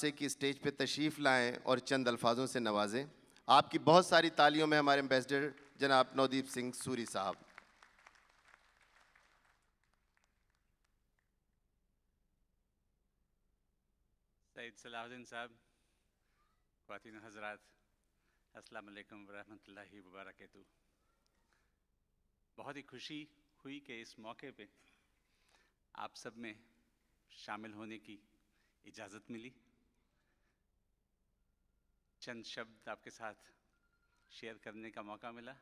आपसे कि स्टेज पे तशरीफ़ लाएं और चंद अल्फाजों से नवाजें आपकी बहुत सारी तालियों में हमारे एम्बेसडर जनाब नवदीप सिंह सूरी साहब सईद सलाहुद्दीन साहब खातिन हजरात असलकम वरहमल वबरक बहुत ही खुशी हुई कि इस मौके पे आप सब में शामिल होने की इजाज़त मिली चंद शब्द आपके साथ शेयर करने का मौका मिला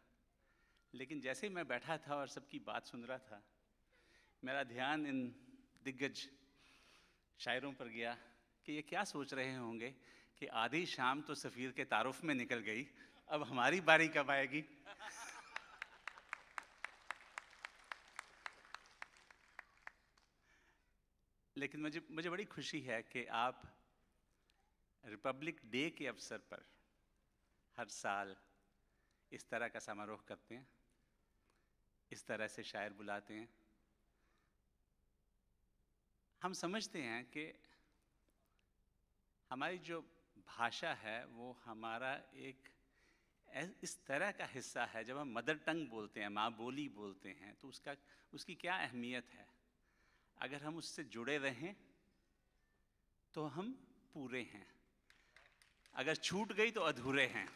लेकिन जैसे ही मैं बैठा था और सबकी बात सुन रहा था मेरा ध्यान इन दिग्गज शायरों पर गया कि ये क्या सोच रहे होंगे कि आधी शाम तो सफ़ीर के तारुफ में निकल गई अब हमारी बारी कब आएगी लेकिन मुझे मुझे बड़ी खुशी है कि आप रिपब्लिक डे के अवसर पर हर साल इस तरह का समारोह करते हैं इस तरह से शायर बुलाते हैं हम समझते हैं कि हमारी जो भाषा है वो हमारा एक इस तरह का हिस्सा है जब हम मदर टंग बोलते हैं माँ बोली बोलते हैं तो उसका उसकी क्या अहमियत है अगर हम उससे जुड़े रहें तो हम पूरे हैं अगर छूट गई तो अधूरे हैं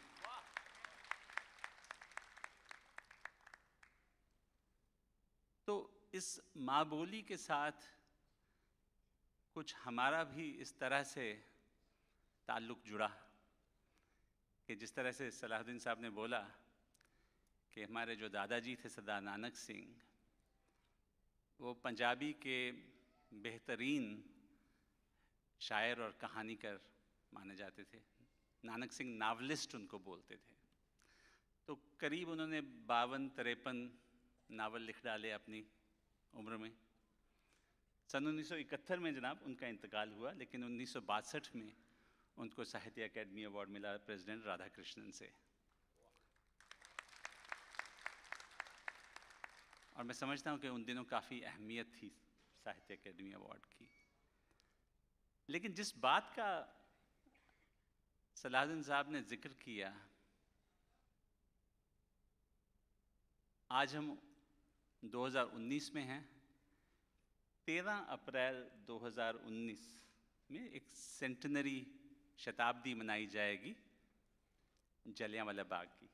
तो इस माँ बोली के साथ कुछ हमारा भी इस तरह से ताल्लुक जुड़ा कि जिस तरह से सलाहुद्दीन साहब ने बोला कि हमारे जो दादाजी थे सदा नानक सिंह वो पंजाबी के बेहतरीन शायर और कहानीकर माने जाते थे नानक सिंह नावलिस्ट उनको बोलते थे तो करीब उन्होंने बावन तिरपन नावल लिख डाले अपनी उम्र में सन 1971 में जनाब उनका इंतकाल हुआ लेकिन उन्नीस में उनको साहित्य अकेडमी अवार्ड मिला प्रेसिडेंट राधा कृष्णन से और मैं समझता हूँ कि उन दिनों काफ़ी अहमियत थी साहित्य अकेडमी अवार्ड की लेकिन जिस बात का सलाहुद्दीन साहब ने जिक्र किया आज हम 2019 में हैं 13 अप्रैल 2019 में एक सेंटनरी शताब्दी मनाई जाएगी वाला बाग की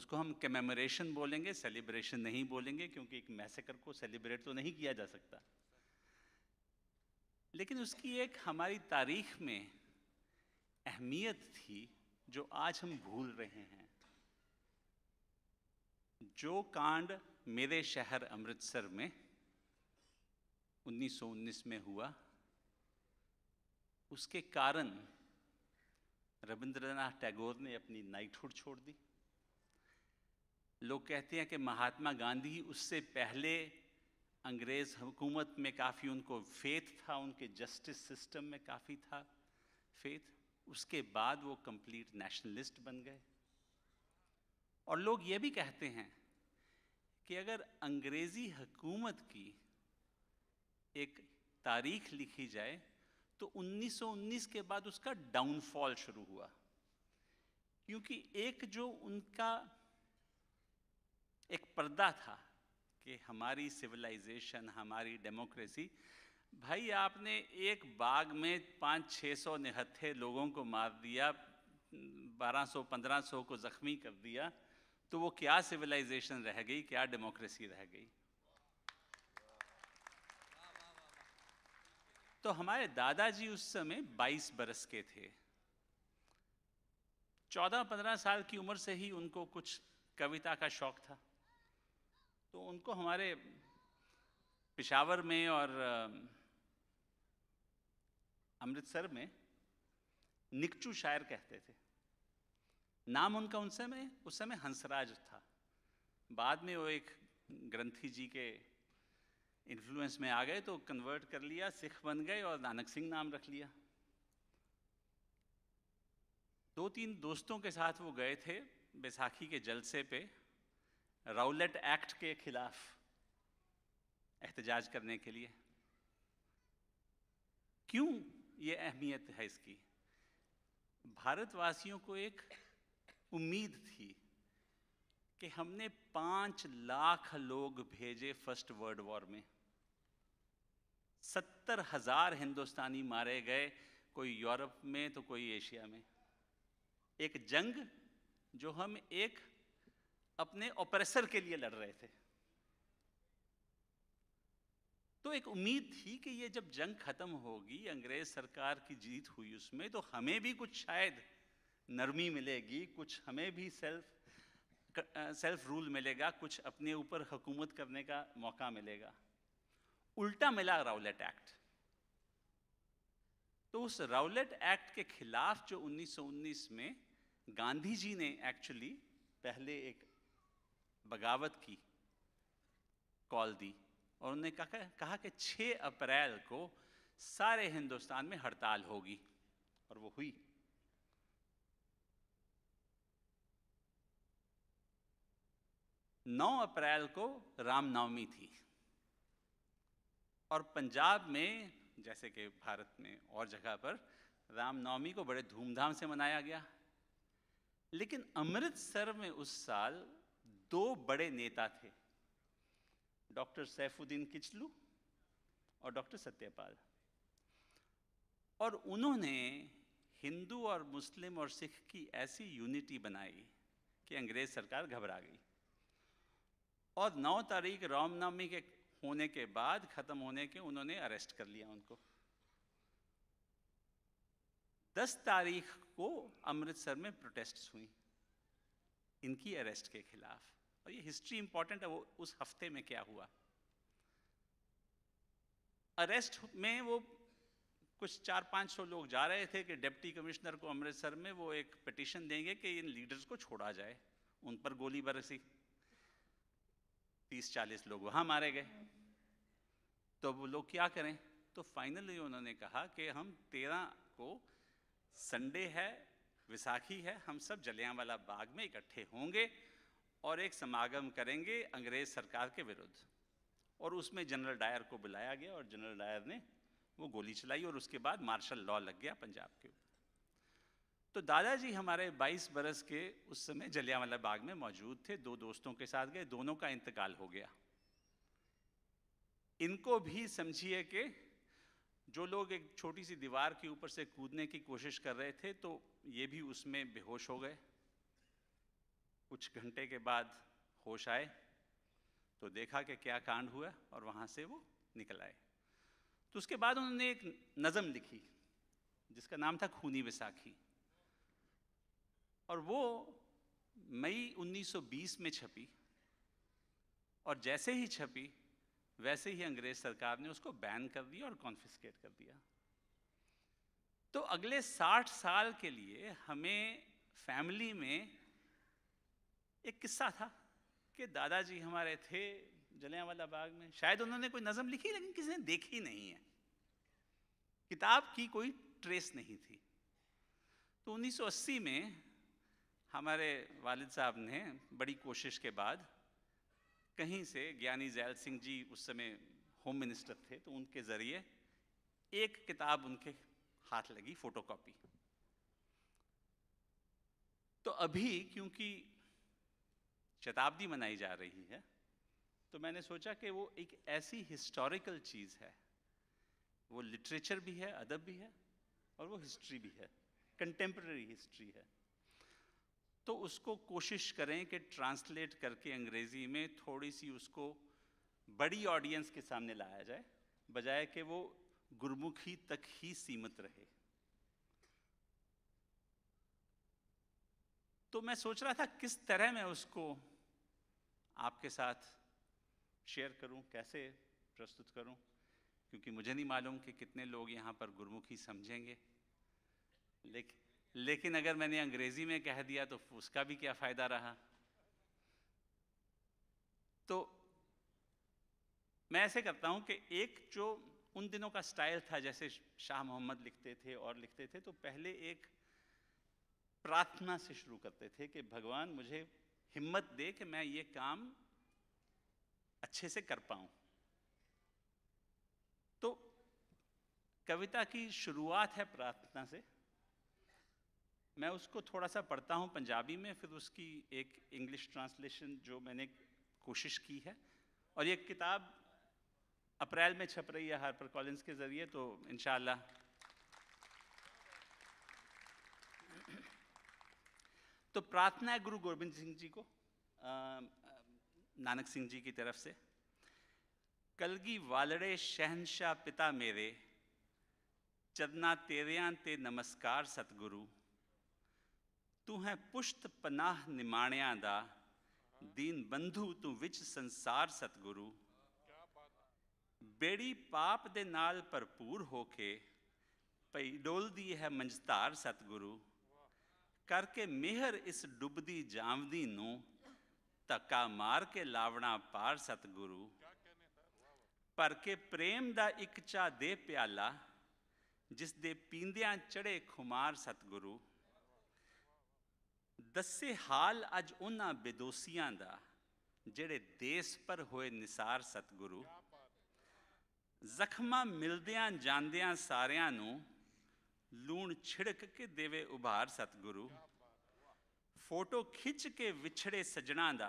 उसको हम कमेमोरेशन बोलेंगे सेलिब्रेशन नहीं बोलेंगे क्योंकि एक मैसेकर को सेलिब्रेट तो नहीं किया जा सकता लेकिन उसकी एक हमारी तारीख में अहमियत थी जो आज हम भूल रहे हैं जो कांड मेरे शहर अमृतसर में 1919 में हुआ उसके कारण रविंद्रनाथ टैगोर ने अपनी नाइटहुड छोड़ दी लोग कहते हैं कि महात्मा गांधी उससे पहले अंग्रेज़ हुकूमत में काफ़ी उनको फेथ था उनके जस्टिस सिस्टम में काफ़ी था फेथ उसके बाद वो कंप्लीट नेशनलिस्ट बन गए और लोग ये भी कहते हैं कि अगर अंग्रेज़ी हकूमत की एक तारीख लिखी जाए तो 1919 के बाद उसका डाउनफॉल शुरू हुआ क्योंकि एक जो उनका एक पर्दा था कि हमारी सिविलाइजेशन हमारी डेमोक्रेसी भाई आपने एक बाग में पाँच छः सौ निहत्थे लोगों को मार दिया बारह सौ पंद्रह सौ को ज़ख्मी कर दिया तो वो क्या सिविलाइजेशन रह गई क्या डेमोक्रेसी रह गई तो हमारे दादाजी उस समय 22 बरस के थे 14-15 साल की उम्र से ही उनको कुछ कविता का शौक था तो उनको हमारे पिशावर में और अमृतसर में निकचू शायर कहते थे नाम उनका उन समय उस समय हंसराज था बाद में वो एक ग्रंथी जी के इन्फ्लुएंस में आ गए तो कन्वर्ट कर लिया सिख बन गए और नानक सिंह नाम रख लिया दो तीन दोस्तों के साथ वो गए थे बैसाखी के जलसे पे राउलेट एक्ट के खिलाफ एहतजाज करने के लिए क्यों ये अहमियत है इसकी भारतवासियों को एक उम्मीद थी कि हमने पाँच लाख लोग भेजे फर्स्ट वर्ल्ड वॉर में सत्तर हजार हिंदुस्तानी मारे गए कोई यूरोप में तो कोई एशिया में एक जंग जो हम एक अपने ऑपरेसर के लिए लड़ रहे थे तो एक उम्मीद थी कि ये जब जंग खत्म होगी अंग्रेज सरकार की जीत हुई उसमें तो हमें भी कुछ शायद नरमी मिलेगी कुछ हमें भी सेल्फ सेल्फ रूल मिलेगा कुछ अपने ऊपर हुकूमत करने का मौका मिलेगा उल्टा मिला राउलेट एक्ट तो उस राउलेट एक्ट के खिलाफ जो 1919 में गांधी जी ने एक्चुअली पहले एक बगावत की कॉल दी और उन्होंने कहा कि 6 अप्रैल को सारे हिंदुस्तान में हड़ताल होगी और वो हुई नौ अप्रैल को रामनवमी थी और पंजाब में जैसे कि भारत में और जगह पर रामनवमी को बड़े धूमधाम से मनाया गया लेकिन अमृतसर में उस साल दो बड़े नेता थे डॉक्टर सैफुद्दीन किचलू और डॉक्टर सत्यपाल और उन्होंने हिंदू और मुस्लिम और सिख की ऐसी यूनिटी बनाई कि अंग्रेज सरकार घबरा गई और 9 तारीख रामनवमी के होने के बाद ख़त्म होने के उन्होंने अरेस्ट कर लिया उनको 10 तारीख को अमृतसर में प्रोटेस्ट हुई इनकी अरेस्ट के खिलाफ और ये हिस्ट्री इंपॉर्टेंट है वो उस हफ्ते में क्या हुआ अरेस्ट में वो कुछ चार पांच सौ लोग जा रहे थे कि डिप्टी कमिश्नर को अमृतसर में वो एक पिटिशन देंगे कि इन लीडर्स को छोड़ा जाए उन पर गोली बरसी तीस चालीस लोग वहां मारे गए तो वो लोग क्या करें तो फाइनली उन्होंने कहा कि हम तेरह को संडे है विसाखी है हम सब वाला बाग में इकट्ठे होंगे और एक समागम करेंगे अंग्रेज सरकार के विरुद्ध और उसमें जनरल डायर को बुलाया गया और जनरल डायर ने वो गोली चलाई और उसके बाद मार्शल लॉ लग गया पंजाब के ऊपर तो दादाजी हमारे 22 बरस के उस समय जलियावाला बाग में मौजूद थे दो दोस्तों के साथ गए दोनों का इंतकाल हो गया इनको भी समझिए कि जो लोग एक छोटी सी दीवार के ऊपर से कूदने की कोशिश कर रहे थे तो ये भी उसमें बेहोश हो गए कुछ घंटे के बाद होश आए तो देखा कि क्या कांड हुआ और वहाँ से वो निकल आए तो उसके बाद उन्होंने एक नज़म लिखी जिसका नाम था खूनी विसाखी और वो मई 1920 में छपी और जैसे ही छपी वैसे ही अंग्रेज सरकार ने उसको बैन कर दिया और कॉन्फिस्केट कर दिया तो अगले 60 साल के लिए हमें फैमिली में एक किस्सा था कि दादाजी हमारे थे जलियांवाला बाग में शायद उन्होंने कोई नज़म लिखी लेकिन किसी ने देखी नहीं है किताब की कोई ट्रेस नहीं थी तो 1980 में हमारे वालिद साहब ने बड़ी कोशिश के बाद कहीं से ज्ञानी जैल सिंह जी उस समय होम मिनिस्टर थे तो उनके ज़रिए एक किताब उनके हाथ लगी फोटोकॉपी तो अभी क्योंकि शताब्दी मनाई जा रही है तो मैंने सोचा कि वो एक ऐसी हिस्टोरिकल चीज़ है वो लिटरेचर भी है अदब भी है और वो हिस्ट्री भी है कंटेम्प्रेरी हिस्ट्री है तो उसको कोशिश करें कि ट्रांसलेट करके अंग्रेज़ी में थोड़ी सी उसको बड़ी ऑडियंस के सामने लाया जाए बजाय कि वो गुरमुखी तक ही सीमित रहे तो मैं सोच रहा था किस तरह मैं उसको आपके साथ शेयर करूं कैसे प्रस्तुत करूं क्योंकि मुझे नहीं मालूम कि कितने लोग यहाँ पर गुरुमुखी समझेंगे लेकिन लेकिन अगर मैंने अंग्रेज़ी में कह दिया तो उसका भी क्या फ़ायदा रहा तो मैं ऐसे करता हूं कि एक जो उन दिनों का स्टाइल था जैसे शाह मोहम्मद लिखते थे और लिखते थे तो पहले एक प्रार्थना से शुरू करते थे कि भगवान मुझे हिम्मत दे कि मैं ये काम अच्छे से कर पाऊं तो कविता की शुरुआत है प्रार्थना से मैं उसको थोड़ा सा पढ़ता हूँ पंजाबी में फिर उसकी एक इंग्लिश ट्रांसलेशन जो मैंने कोशिश की है और ये किताब अप्रैल में छप रही है हार्पर कॉलेंस के ज़रिए तो इनशाला तो प्रार्थना है गुरु गोविंद सिंह जी को आ, नानक सिंह जी की तरफ से ਕਲਗੀ ਵਾਲੜੇ ਸ਼ਹਿਨशाह ਪਿਤਾ ਮੇਰੇ ਚਰਨਾ ਤੇਰਿਆਂ ਤੇ ਨਮਸਕਾਰ ਸਤਿਗੁਰੂ ਤੂੰ ਹੈ ਪੁਸ਼ਤ ਪਨਾਹ ਨਿਮਾਣਿਆਂ ਦਾ ਦੀਨ ਬੰਧੂ ਤੂੰ ਵਿੱਚ ਸੰਸਾਰ ਸਤਿਗੁਰੂ ਬੇੜੀ ਪਾਪ ਦੇ ਨਾਲ ਭਰਪੂਰ ਹੋ ਕੇ ਪਈ ਡੋਲਦੀ ਹੈ ਮੰਝਧਾਰ ਸਤਿਗੁਰੂ ਕਰਕੇ ਮਿਹਰ ਇਸ ਡੁੱਬਦੀ ਜਾਮਦੀ ਨੂੰ ਧੱਕਾ ਮਾਰ ਕੇ ਲਾਵਣਾ ਪਾਰ ਸਤਗੁਰੂ ਪਰ ਕੇ ਪ੍ਰੇਮ ਦਾ ਇੱਕ ਚਾ ਦੇ ਪਿਆਲਾ ਜਿਸ ਦੇ ਪੀਂਦਿਆਂ ਚੜੇ ਖੁਮਾਰ ਸਤਗੁਰੂ ਦੱਸੇ ਹਾਲ ਅਜ ਉਹਨਾਂ ਬੇਦੋਸੀਆਂ ਦਾ ਜਿਹੜੇ ਦੇਸ ਪਰ ਹੋਏ ਨਿਸਾਰ ਸਤਗੁਰੂ ਜ਼ਖਮਾਂ ਮਿਲਦਿਆਂ ਜਾਂਦਿਆਂ ਸਾਰਿਆਂ ਨੂੰ लूण छिड़क के देवे उभार सतगुरु ਫੋਟੋ ਖਿੱਚ ਕੇ ਵਿਛੜੇ ਸਜਣਾ ਦਾ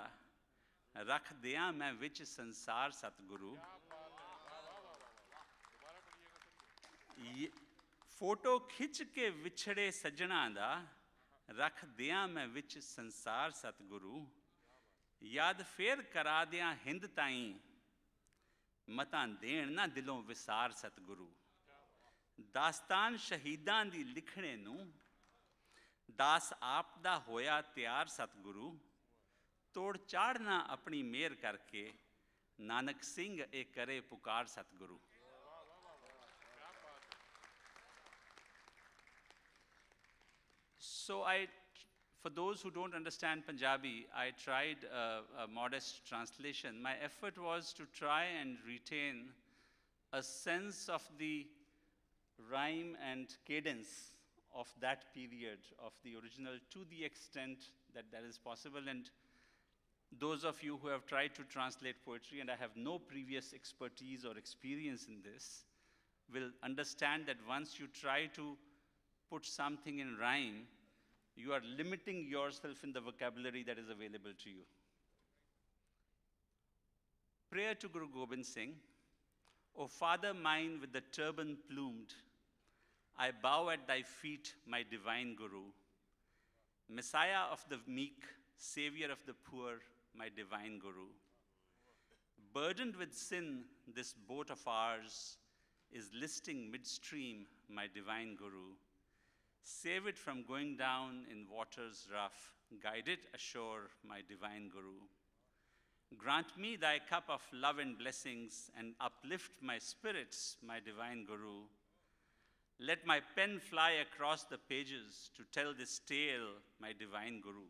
ਰੱਖ ਦਿਆਂ ਮੈਂ ਵਿੱਚ ਸੰਸਾਰ ਸਤਗੁਰੂ ਫੋਟੋ ਖਿੱਚ ਕੇ ਵਿਛੜੇ ਸਜਣਾ ਦਾ ਰੱਖ ਦਿਆਂ ਮੈਂ ਵਿੱਚ ਸੰਸਾਰ ਸਤਗੁਰੂ ਯਾਦ ਫੇਰ ਕਰਾ ਦਿਆਂ ਹਿੰਦ ਤਾਈਂ ਮਤਾਂ ਦੇਣ ਨਾ ਦਿਲੋਂ ਵਿਸਾਰ ਸਤਗੁਰੂ ਦਾਸਤਾਨ ਸ਼ਹੀਦਾਂ ਦੀ ਲਿਖਣੇ ਨੂੰ ਦਾਸ ਆਪ ਦਾ ਹੋਇਆ ਤਿਆਰ ਸਤਿਗੁਰੂ ਤੋੜ ਚਾੜਨਾ ਆਪਣੀ ਮਿਹਰ ਕਰਕੇ ਨਾਨਕ ਸਿੰਘ ਇਹ ਕਰੇ ਪੁਕਾਰ ਸਤਿਗੁਰੂ So I, for those who don't understand Punjabi, I tried a, a, modest translation. My effort was to try and retain a sense of the rhyme and cadence of that period of the original to the extent that that is possible. And those of you who have tried to translate poetry, and I have no previous expertise or experience in this, will understand that once you try to put something in rhyme, you are limiting yourself in the vocabulary that is available to you. Prayer to Guru Gobind Singh, O Father mine with the turban plumed, I bow at thy feet, my divine Guru. Messiah of the meek, Savior of the poor, my divine Guru. Burdened with sin, this boat of ours is listing midstream, my divine Guru. Save it from going down in waters rough, guide it ashore, my divine Guru. Grant me thy cup of love and blessings, and uplift my spirits, my divine Guru. Let my pen fly across the pages to tell this tale, my divine guru,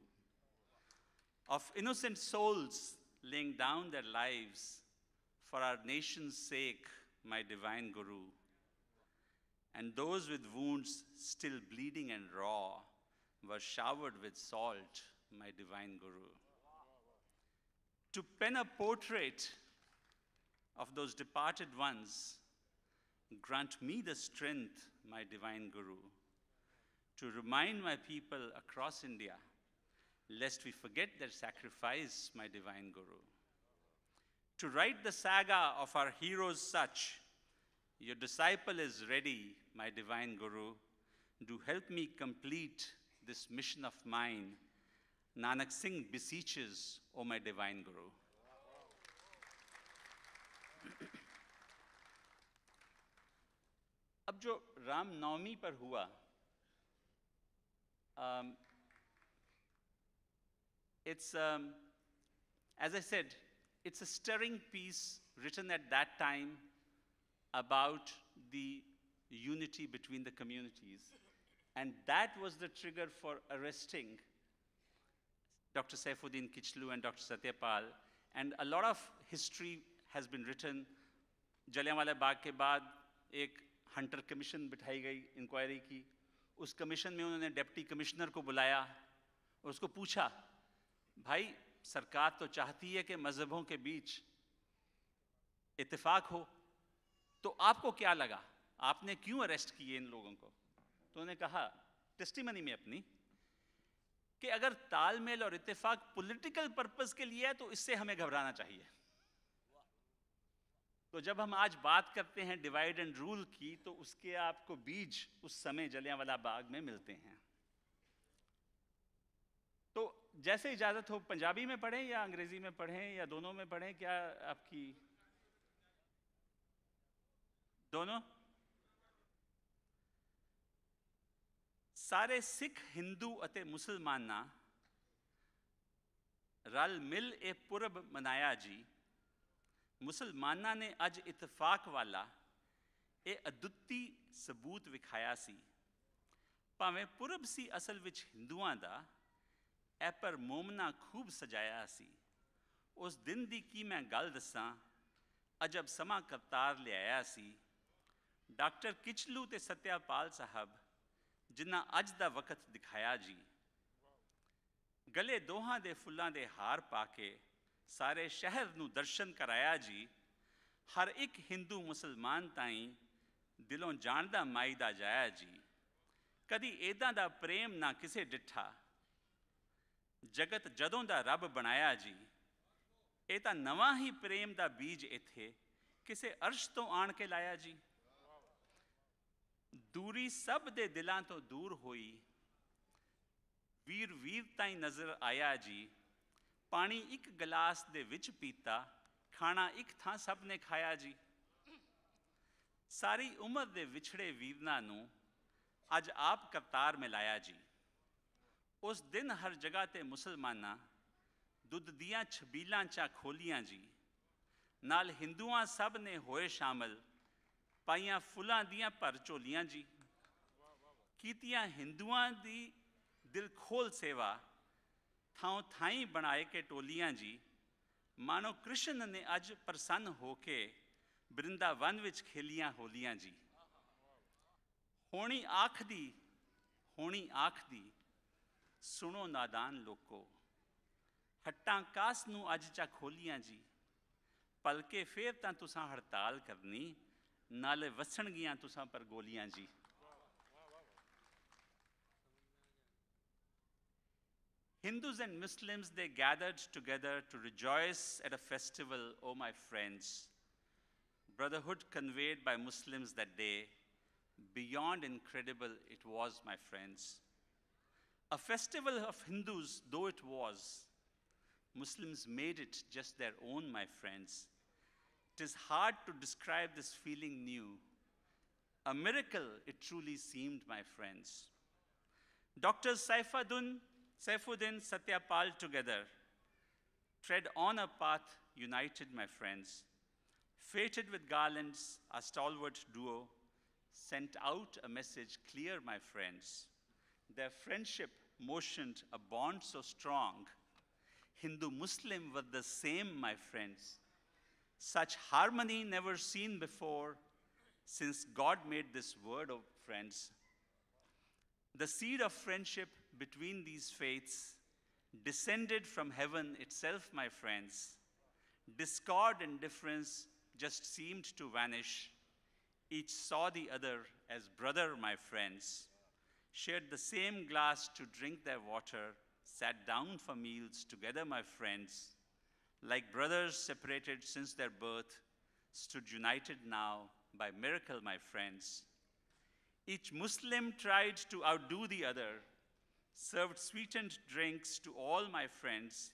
of innocent souls laying down their lives for our nation's sake, my divine guru, and those with wounds still bleeding and raw were showered with salt, my divine guru. To pen a portrait of those departed ones, grant me the strength my divine guru, to remind my people across India, lest we forget their sacrifice, my divine guru, to write the saga of our heroes such, your disciple is ready, my divine guru, to help me complete this mission of mine. Nanak Singh beseeches, O oh my divine guru. अब जो पर हुआ um, it's um, as I said, it's a stirring piece written at that time about the unity between the communities. And that was the trigger for arresting Dr. Saifuddin Kichlu and Dr. Satyapal. And a lot of history has been written. Jallianwala Bagh ke baad ek Hunter commission बिठाई गई inquiry की उस commission में उन्होंने deputy commissioner को बुलाया और उसको पूछा भाई सरकार तो चाहती है कि मज़हबों के बीच इतफाक हो तो आपको क्या लगा आपने क्यों अरेस्ट किए इन लोगों को तो उन्होंने कहा टेस्टिमनी में अपनी कि अगर तालमेल और इतफाक पॉलिटिकल पर्पस के लिए है तो इससे हमें घबराना चाहिए तो जब हम आज बात करते हैं डिवाइड एंड रूल की तो उसके आपको बीज उस समय जलियांवाला बाग में मिलते हैं तो जैसे इजाज़त हो पंजाबी में पढ़ें या अंग्रेज़ी में पढ़ें या दोनों में पढ़ें क्या आपकी दोनों सारे सिख हिंदू ਅਤੇ मुसलमाना रल मिल ए पुरब मनाया जी ਮੁਸਲਮਾਨਾਂ ਨੇ ਅੱਜ ਇਤਫਾਕ ਵਾਲਾ ਇਹ ਅਦੁੱਤੀ ਸਬੂਤ ਵਿਖਾਇਆ ਸੀ ਭਾਵੇਂ ਪੁਰਬ ਸੀ ਅਸਲ ਵਿੱਚ ਹਿੰਦੂਆਂ ਦਾ ਐ ਪਰ ਮੋਮਨਾ ਖੂਬ ਸਜਾਇਆ ਸੀ ਉਸ ਦਿਨ ਦੀ ਕੀ ਮੈਂ ਗੱਲ ਦੱਸਾਂ ਅਜਬ ਸਮਾ ਕਰਤਾਰ ਲਿਆਇਆ ਸੀ ਡਾਕਟਰ ਕਿਚਲੂ ਤੇ ਸਤਿਆਪਾਲ ਸਾਹਿਬ ਜਿਨ੍ਹਾਂ ਅੱਜ ਦਾ ਵਕਤ ਦਿਖਾਇਆ ਜੀ ਗਲੇ ਦੋਹਾਂ ਦੇ ਫੁੱਲਾਂ ਦੇ ਹਾਰ ਪਾ ਕੇ ਸਾਰੇ ਸ਼ਹਿਰ ਨੂੰ ਦਰਸ਼ਨ ਕਰਾਇਆ ਜੀ ਹਰ ਇੱਕ Hindu ਮੁਸਲਮਾਨ ਤਾਈਂ ਦਿਲੋਂ ਜਾਣਦਾ ਮਾਈ ਦਾ ਜਾਇਆ ਜੀ ਕਦੀ ਇਦਾਂ ਦਾ ਪ੍ਰੇਮ ਨਾ ਕਿਸੇ ਡਿੱਠਾ ਜਗਤ ਜਦੋਂ ਦਾ ਰੱਬ ਬਣਾਇਆ ਜੀ ਇਹ ਤਾਂ ਨਵਾਂ ਹੀ ਪ੍ਰੇਮ ਦਾ ਬੀਜ ਇੱਥੇ ਕਿਸੇ ਅਰਸ਼ ਤੋਂ ਆਣ ਕੇ ਲਾਇਆ ਜੀ ਦੂਰੀ ਸਭ ਦੇ ਦਿਲਾਂ ਤੋਂ ਦੂਰ ਹੋਈ ਵੀਰ ਵੀਰ ਤਾਈਂ ਨਜ਼ਰ ਆਇਆ ਜੀ ਪਾਣੀ ਇੱਕ ਗਲਾਸ ਦੇ ਵਿੱਚ ਪੀਤਾ ਖਾਣਾ ਇੱਕ ਥਾਂ ਸਭ ਨੇ ਖਾਇਆ ਜੀ ਸਾਰੀ ਉਮਰ ਦੇ ਵਿਛੜੇ ਵੀਰਨਾ ਨੂੰ ਅੱਜ ਆਪ ਕਰਤਾਰ ਮਿਲਾਇਆ ਜੀ ਉਸ ਦਿਨ ਹਰ ਜਗ੍ਹਾ ਤੇ ਮੁਸਲਮਾਨਾਂ ਦੁੱਧ ਦੀਆਂ ਛਬੀਲਾਂ ਚਾ ਖੋਲੀਆਂ ਜੀ ਨਾਲ ਹਿੰਦੂਆਂ ਸਭ ਨੇ ਹੋਏ ਸ਼ਾਮਲ ਪਾਈਆਂ ਫੁੱਲਾਂ ਦੀਆਂ ਭਰ ਝੋਲੀਆਂ ਜੀ ਕੀਤੀਆਂ ਹਿੰਦੂਆਂ ਦੀ ਦਿਲ ਖੋਲ ਸੇਵਾ ਥਾਂ ਥਾਈ ਬਣਾਏ ਕੇ ਟੋਲੀਆਂ ਜੀ ਮਾਨੋ ਕ੍ਰਿਸ਼ਨ ਨੇ ਅੱਜ ਪ੍ਰਸੰਨ ਹੋ ਕੇ ਬ੍ਰਿੰਦਾਵਨ ਵਿੱਚ ਖੇਲੀਆਂ ਹੋਲੀਆਂ ਜੀ ਹੋਣੀ ਆਖ ਦੀ ਹੋਣੀ ਆਖ ਦੀ ਸੁਣੋ ਨਾਦਾਨ ਲੋਕੋ ਹੱਟਾਂ ਕਾਸ ਨੂੰ ਅੱਜ ਚਾ ਖੋਲੀਆਂ ਜੀ ਪਲਕੇ ਫੇਰ ਤਾਂ ਤੁਸੀਂ ਹੜਤਾਲ ਕਰਨੀ ਨਾਲੇ ਵਸਣ ਗਿਆ ਤੁਸੀਂ ਪਰ ਗੋਲੀਆਂ ਜੀ Hindus and Muslims, they gathered together to rejoice at a festival, O oh my friends. Brotherhood conveyed by Muslims that day, beyond incredible it was, my friends. A festival of Hindus, though it was, Muslims made it just their own, my friends. It is hard to describe this feeling new. A miracle it truly seemed, my friends. Dr. Saifaddin Saifuddin Satyapal together. Tread on a path united, my friends. Fated with garlands, a stalwart duo sent out a message clear, my friends. Their friendship motioned a bond so strong. Hindu Muslim were the same, my friends. Such harmony never seen before since God made this word of oh friends. The seed of friendship between these faiths descended from heaven itself, my friends. Discord and difference just seemed to vanish. Each saw the other as brother, my friends. Shared the same glass to drink their water, sat down for meals together, my friends. Like brothers separated since their birth, stood united now by miracle, my friends. Each Muslim tried to outdo the other, served sweetened drinks to all my friends.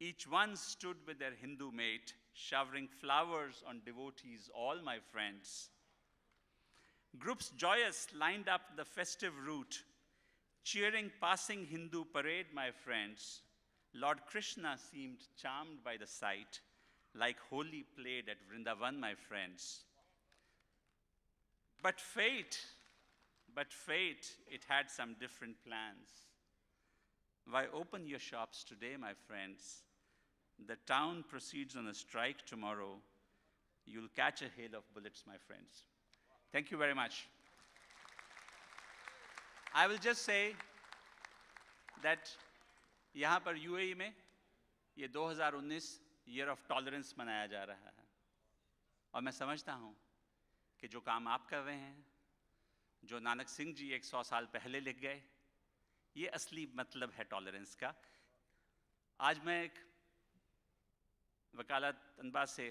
Each one stood with their Hindu mate, showering flowers on devotees, all my friends. Groups joyous lined up the festive route, cheering passing Hindu parade, my friends. Lord Krishna seemed charmed by the sight, like holy played at Vrindavan, my friends. But fate but fate, it had some different plans. Why open your shops today, my friends? The town proceeds on a strike tomorrow. You'll catch a hail of bullets, my friends. Thank you very much. I will just say that यहाँ पर UAE में ये 2019 year of tolerance मनाया जा रहा है और मैं समझता हूँ कि जो काम आप कर रहे हैं जो नानक सिंह जी एक सौ साल पहले लिख गए ये असली मतलब है टॉलरेंस का आज मैं एक वकालत अनबाज से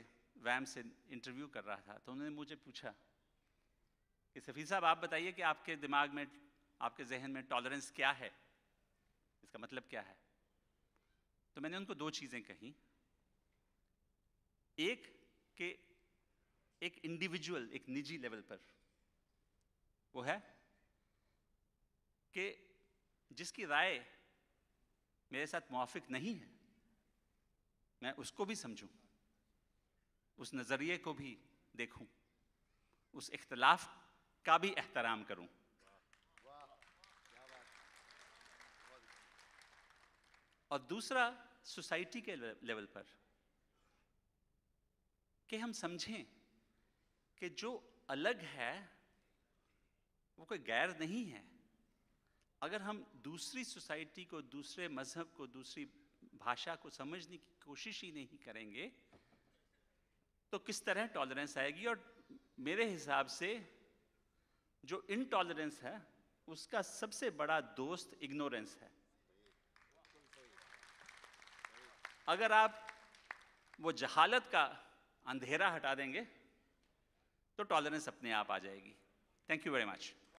वैम से इंटरव्यू कर रहा था तो उन्होंने मुझे पूछा कि सफ़ी साहब आप बताइए कि आपके दिमाग में आपके जहन में टॉलरेंस क्या है इसका मतलब क्या है तो मैंने उनको दो चीज़ें कही एक कि एक इंडिविजुअल एक निजी लेवल पर वो है कि जिसकी राय मेरे साथ मुआफिक नहीं है मैं उसको भी समझूं उस नज़रिए को भी देखूं उस इख्तलाफ का भी एहतराम करूं और दूसरा सोसाइटी के लेवल पर कि हम समझें कि जो अलग है वो कोई गैर नहीं है अगर हम दूसरी सोसाइटी को दूसरे मज़हब को दूसरी भाषा को समझने की कोशिश ही नहीं करेंगे तो किस तरह टॉलरेंस आएगी और मेरे हिसाब से जो इनटॉलरेंस है उसका सबसे बड़ा दोस्त इग्नोरेंस है अगर आप वो जहालत का अंधेरा हटा देंगे तो टॉलरेंस अपने आप आ जाएगी थैंक यू वेरी मच